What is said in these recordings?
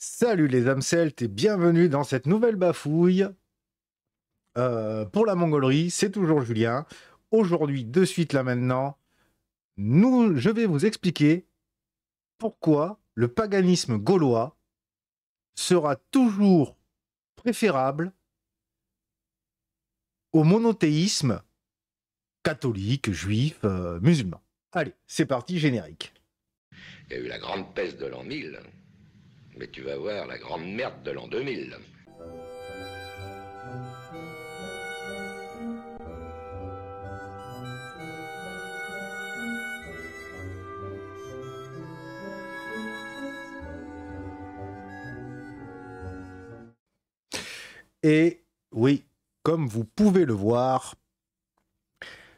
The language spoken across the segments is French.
Salut les âmes celtes et bienvenue dans cette nouvelle bafouille. Euh, pour la Mongolerie, c'est toujours Julien. Aujourd'hui, de suite là maintenant, nous, je vais vous expliquer pourquoi le paganisme gaulois sera toujours préférable au monothéisme catholique, juif, euh, musulman. Allez, c'est parti, générique. Il y a eu la grande peste de l'an 1000 mais tu vas voir la grande merde de l'an 2000. Et oui, comme vous pouvez le voir,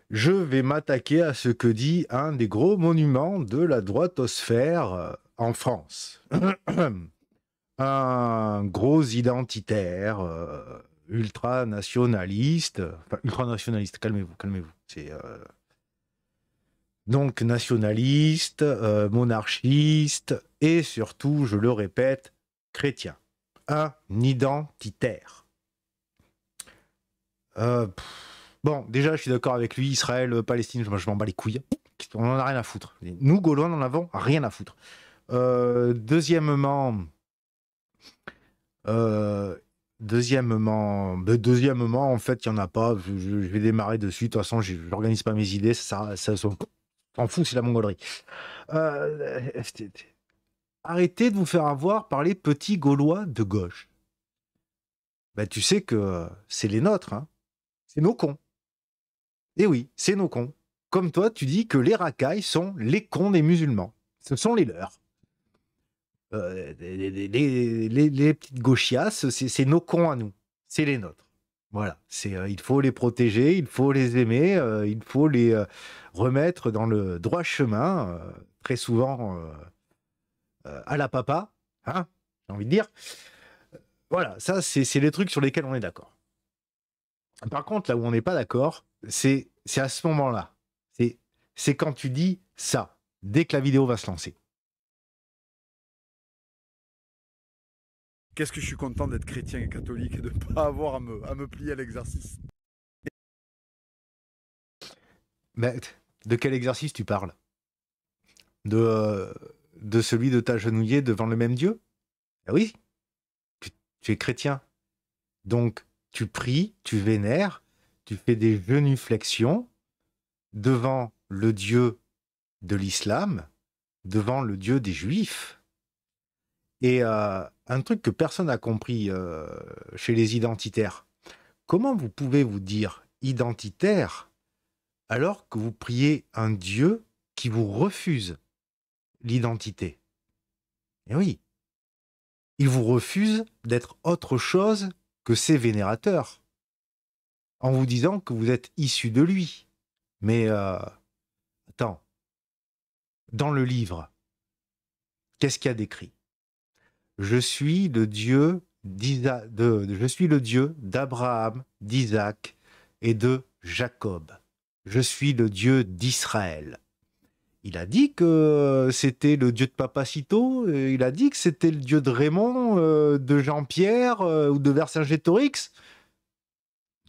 je vais m'attaquer à ce que dit un des gros monuments de la droitosphère, en France. un gros identitaire euh, ultra-nationaliste, enfin ultra-nationaliste, calmez-vous, calmez-vous. C'est euh, donc nationaliste, euh, monarchiste et surtout, je le répète, chrétien. Un identitaire. bon, déjà, je suis d'accord avec lui, Israël, Palestine, je, m'en bats les couilles. On n'en a rien à foutre. Nous, Gaulois, n'en avons rien à foutre. Euh, deuxièmement, euh, deuxièmement, ben, deuxièmement, en fait, il n'y en a pas. Je, vais démarrer dessus. De toute façon, je n'organise pas mes idées. Ça, ça, s'en fout, c'est la mongolerie. Euh, arrêtez de vous faire avoir par les petits Gaulois de gauche. Ben, tu sais que c'est les nôtres. Hein. C'est nos cons. Et eh oui, c'est nos cons. Comme toi, tu dis que les racailles sont les cons des musulmans. Ce sont les leurs. Euh, les, petites gauchias, c'est nos cons à nous, c'est les nôtres. Voilà, euh, il faut les protéger, il faut les aimer, euh, il faut les remettre dans le droit chemin, très souvent à la papa, hein, j'ai envie de dire. Voilà, ça c'est les trucs sur lesquels on est d'accord. Par contre, là où on n'est pas d'accord, c'est à ce moment-là. C'est quand tu dis ça, dès que la vidéo va se lancer. qu'est-ce que je suis content d'être chrétien et catholique et de ne pas avoir à me, plier à l'exercice. Mais de quel exercice tu parles de, celui de t'agenouiller devant le même Dieu ah Oui, tu es chrétien. Donc, tu pries, tu vénères, tu fais des genuflexions devant le Dieu de l'islam, devant le Dieu des juifs. Et euh, un truc que personne n'a compris euh, chez les identitaires, comment vous pouvez vous dire identitaire alors que vous priez un Dieu qui vous refuse l'identité Eh oui, il vous refuse d'être autre chose que ses vénérateurs, en vous disant que vous êtes issu de lui. Mais euh, attends, dans le livre, qu'est-ce qu'il y a d'écrit je suis le Dieu d'Abraham, d'Isaac et de Jacob. Je suis le Dieu d'Israël. Il a dit que c'était le Dieu de Papacito, il a dit que c'était le Dieu de Raymond, euh, de Jean-Pierre euh, ou de Vercingétorix.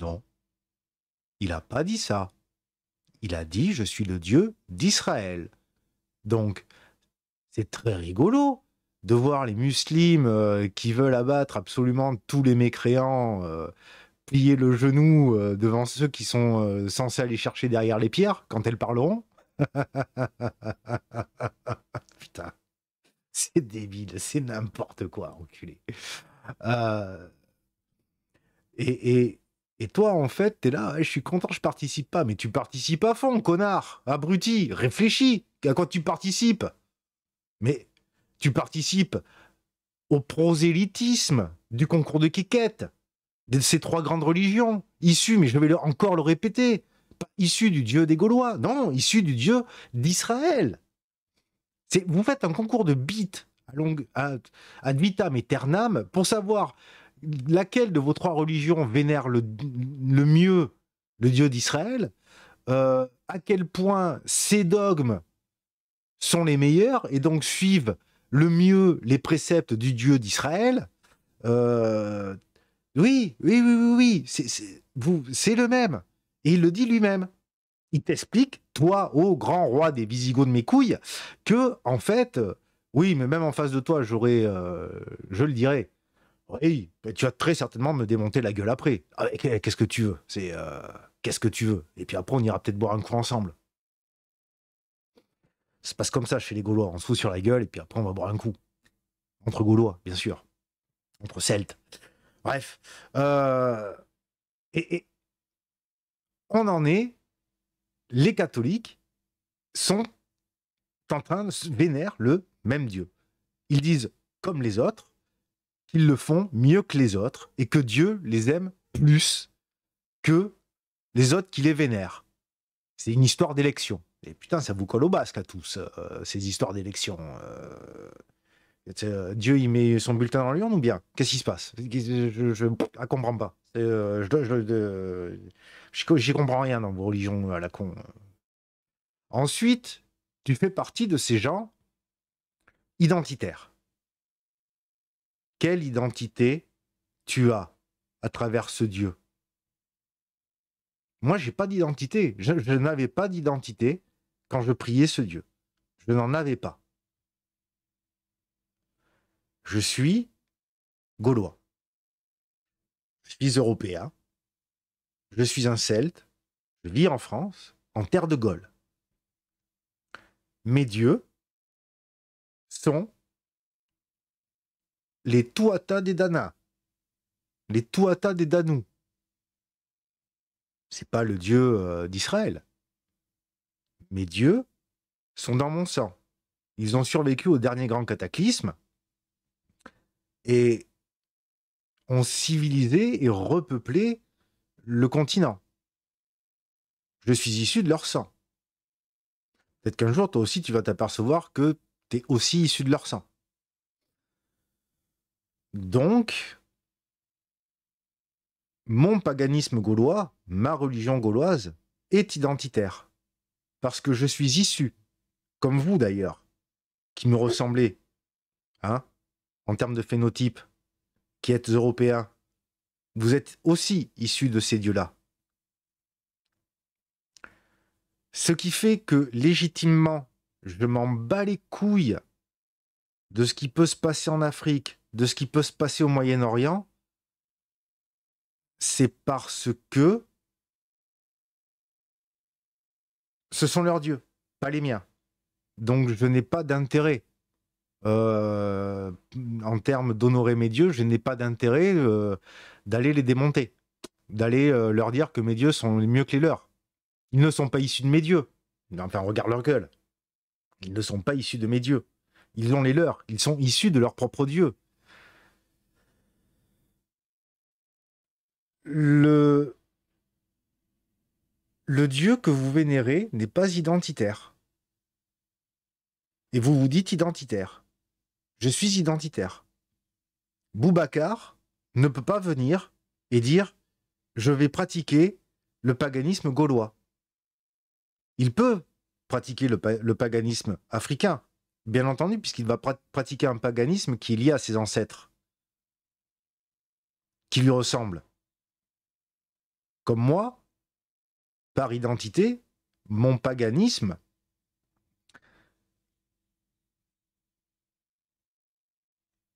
Non, il n'a pas dit ça. Il a dit je suis le Dieu d'Israël. Donc, c'est très rigolo de voir les musulmans euh, qui veulent abattre absolument tous les mécréants euh, plier le genou euh, devant ceux qui sont censés aller chercher derrière les pierres quand elles parleront. Putain, c'est débile, c'est n'importe quoi, enculé. et, toi, en fait, t'es là, je suis content, je participe pas, mais tu participes à fond, connard, abruti, réfléchis, à quoi tu participes Mais tu participes au prosélytisme du concours de quiquette de ces trois grandes religions, issues, mais je vais encore le répéter, issues du dieu des Gaulois, non, issues du dieu d'Israël. Vous faites un concours de bites à longue, ad vitam aeternam pour savoir laquelle de vos trois religions vénère le, mieux le Dieu d'Israël, euh, à quel point ces dogmes sont les meilleurs et donc suivent le mieux les préceptes du Dieu d'Israël, euh, oui, oui, oui, oui, oui, c'est, c'est le même. Et il le dit lui-même. Il t'explique, toi, ô grand roi des Visigoths de mes couilles, que, en fait, euh, oui, mais même en face de toi, j'aurais, euh, je le dirais. Oui, tu vas très certainement me démonter la gueule après. Ah, qu'est-ce que tu veux C'est qu'est-ce que tu veux Et puis après, on ira peut-être boire un coup ensemble. Ça se passe comme ça chez les Gaulois. On se fout sur la gueule et puis après, on va boire un coup. Entre Gaulois, bien sûr. Entre Celtes. Bref. Euh, et, et on en est. Les catholiques sont en train de vénérer le même Dieu. Ils disent, comme les autres, qu'ils le font mieux que les autres et que Dieu les aime plus que les autres qui les vénèrent. C'est une histoire d'élection. Et putain, ça vous colle au basque à tous, euh, ces histoires d'élections. Euh. Euh, Dieu, il met son bulletin dans l'urne ou bien Qu'est-ce qui se passe Je ne ah, comprends pas. je J'y comprends rien dans vos religions à la con. Ensuite, tu fais partie de ces gens identitaires. Quelle identité tu as à travers ce Dieu moi, j'ai pas d'identité. je n'avais pas d'identité quand je priais ce Dieu. Je n'en avais pas. Je suis gaulois. Je suis européen. Je suis un celte. Je vis en France, en terre de Gaulle. Mes dieux sont les Tuatha des Dana, les Tuatha des Danous. C'est pas le dieu euh, d'Israël mes dieux sont dans mon sang. Ils ont survécu au dernier grand cataclysme et ont civilisé et repeuplé le continent. Je suis issu de leur sang. Peut-être qu'un jour, toi aussi, tu vas t'apercevoir que tu es aussi issu de leur sang. Donc, mon paganisme gaulois, ma religion gauloise, est identitaire parce que je suis issu, comme vous d'ailleurs, qui me ressemblez, hein, en termes de phénotype, qui êtes européen, vous êtes aussi issu de ces dieux-là. Ce qui fait que légitimement, je m'en bats les couilles de ce qui peut se passer en Afrique, de ce qui peut se passer au Moyen-Orient, c'est parce que ce sont leurs dieux, pas les miens. Donc je n'ai pas d'intérêt. Euh, en termes d'honorer mes dieux, je n'ai pas d'intérêt euh, d'aller les démonter, d'aller euh, leur dire que mes dieux sont mieux que les leurs. Ils ne sont pas issus de mes dieux. Enfin, regarde leur gueule. Ils ne sont pas issus de mes dieux. Ils ont les leurs. Ils sont issus de leurs propres dieux. Le le Dieu que vous vénérez n'est pas identitaire. Et vous vous dites identitaire. Je suis identitaire. Boubacar ne peut pas venir et dire je vais pratiquer le paganisme gaulois. Il peut pratiquer le, paganisme africain, bien entendu, puisqu'il va pratiquer un paganisme qui est lié à ses ancêtres, qui lui ressemble. Comme moi, par identité, mon paganisme,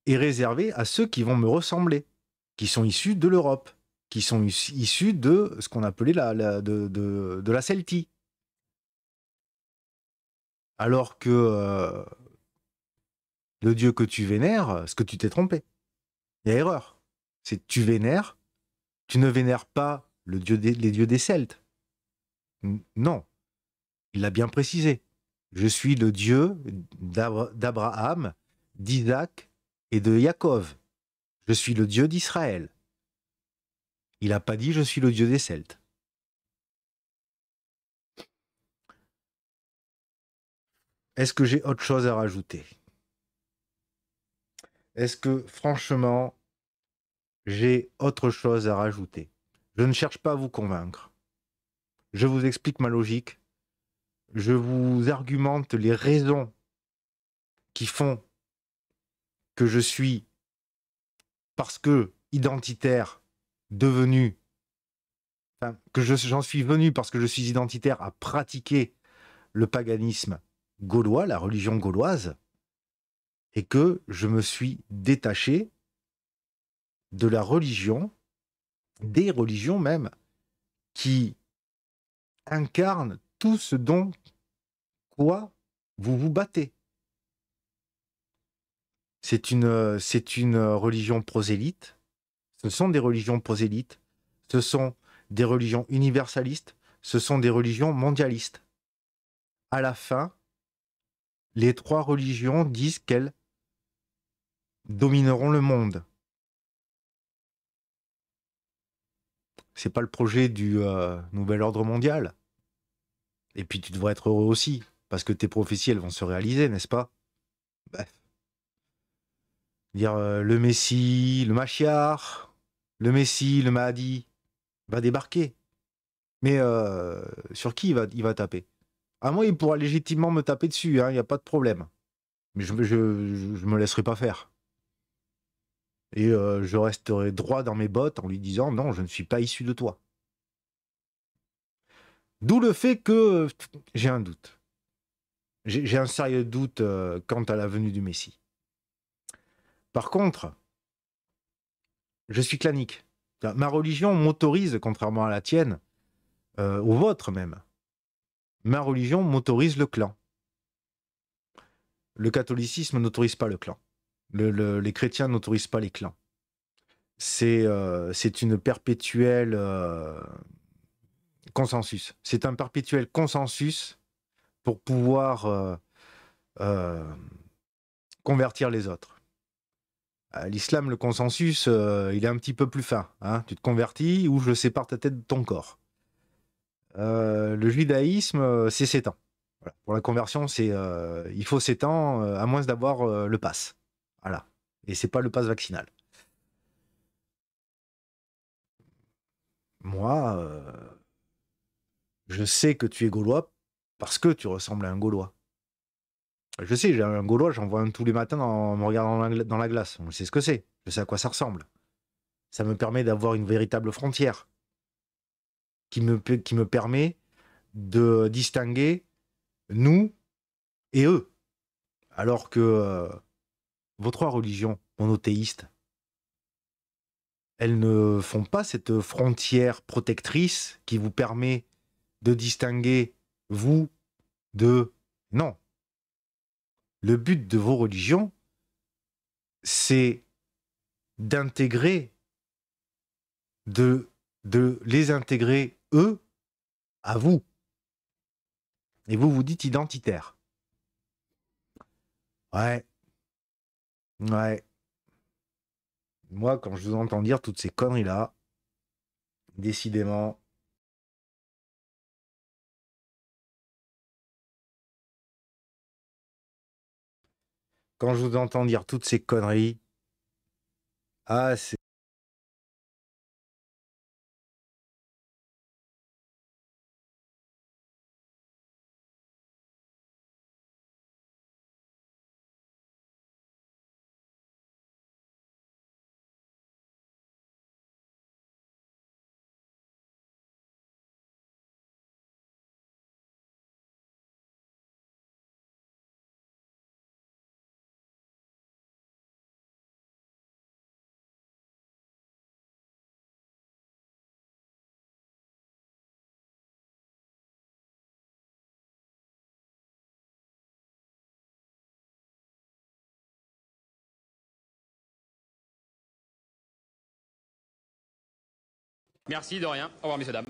est réservé à ceux qui vont me ressembler, qui sont issus de l'Europe, qui sont issus de ce qu'on appelait la, de, la Celtie. Alors que euh, le dieu que tu vénères, ce que tu t'es trompé. Il y a erreur. C'est tu vénères, tu ne vénères pas le dieu des, les dieux des Celtes. Non. Il l'a bien précisé. Je suis le Dieu d'Abraham, d'Isaac et de Jacob. Je suis le Dieu d'Israël. Il n'a pas dit je suis le Dieu des Celtes. Est-ce que j'ai autre chose à rajouter Est-ce que franchement, j'ai autre chose à rajouter Je ne cherche pas à vous convaincre je vous explique ma logique, je vous argumente les raisons qui font que je suis, parce que identitaire, devenu, enfin, que j'en suis venu parce que je suis identitaire à pratiquer le paganisme gaulois, la religion gauloise, et que je me suis détaché de la religion, des religions même, qui incarne tout ce dont quoi vous vous battez. C'est une, c'est une religion prosélyte. Ce sont des religions prosélytes. Ce sont des religions universalistes. Ce sont des religions mondialistes. À la fin, les trois religions disent qu'elles domineront le monde. C'est pas le projet du euh, nouvel ordre mondial. Et puis tu devrais être heureux aussi, parce que tes prophéties, elles vont se réaliser, n'est-ce pas Bref. Dire euh, le Messie, le Machiar, le Messie, le Mahdi, va débarquer. Mais euh, sur qui il va, il va taper À ah, moi, il pourra légitimement me taper dessus, hein, il n'y a pas de problème. Mais je ne me laisserai pas faire et euh, je resterai droit dans mes bottes en lui disant non, je ne suis pas issu de toi. D'où le fait que j'ai un doute. J'ai un sérieux doute euh, quant à la venue du Messie. Par contre, je suis clanique. Ma religion m'autorise, contrairement à la tienne, euh, ou votre vôtre même. Ma religion m'autorise le clan. Le catholicisme n'autorise pas le clan les chrétiens n'autorisent pas les clans. C'est euh, une perpétuelle euh, consensus. C'est un perpétuel consensus pour pouvoir euh, convertir les autres. L'islam, le consensus, il est un petit peu plus fin. Hein. Tu te convertis ou je sépare ta tête de ton corps. le judaïsme, c'est 7 ans. Pour la conversion, il faut 7 ans, à moins d'avoir le passe voilà. Et c'est pas le pass vaccinal. Moi, euh, je sais que tu es gaulois parce que tu ressembles à un gaulois. Je sais, j'ai un gaulois, j'en vois un tous les matins en me regardant dans la, glace. On sait ce que c'est. Je sais à quoi ça ressemble. Ça me permet d'avoir une véritable frontière qui me, qui me permet de distinguer nous et eux. Alors que euh, vos trois religions monothéistes, elles ne font pas cette frontière protectrice qui vous permet de distinguer vous de non. Le but de vos religions, c'est d'intégrer, de, de les intégrer, eux, à vous. Et vous vous dites identitaire. Ouais, Ouais. Moi, quand je vous entends dire toutes ces conneries-là, décidément. Quand je vous entends dire toutes ces conneries, ah, c'est. Merci de rien. Au revoir, messieurs, dames.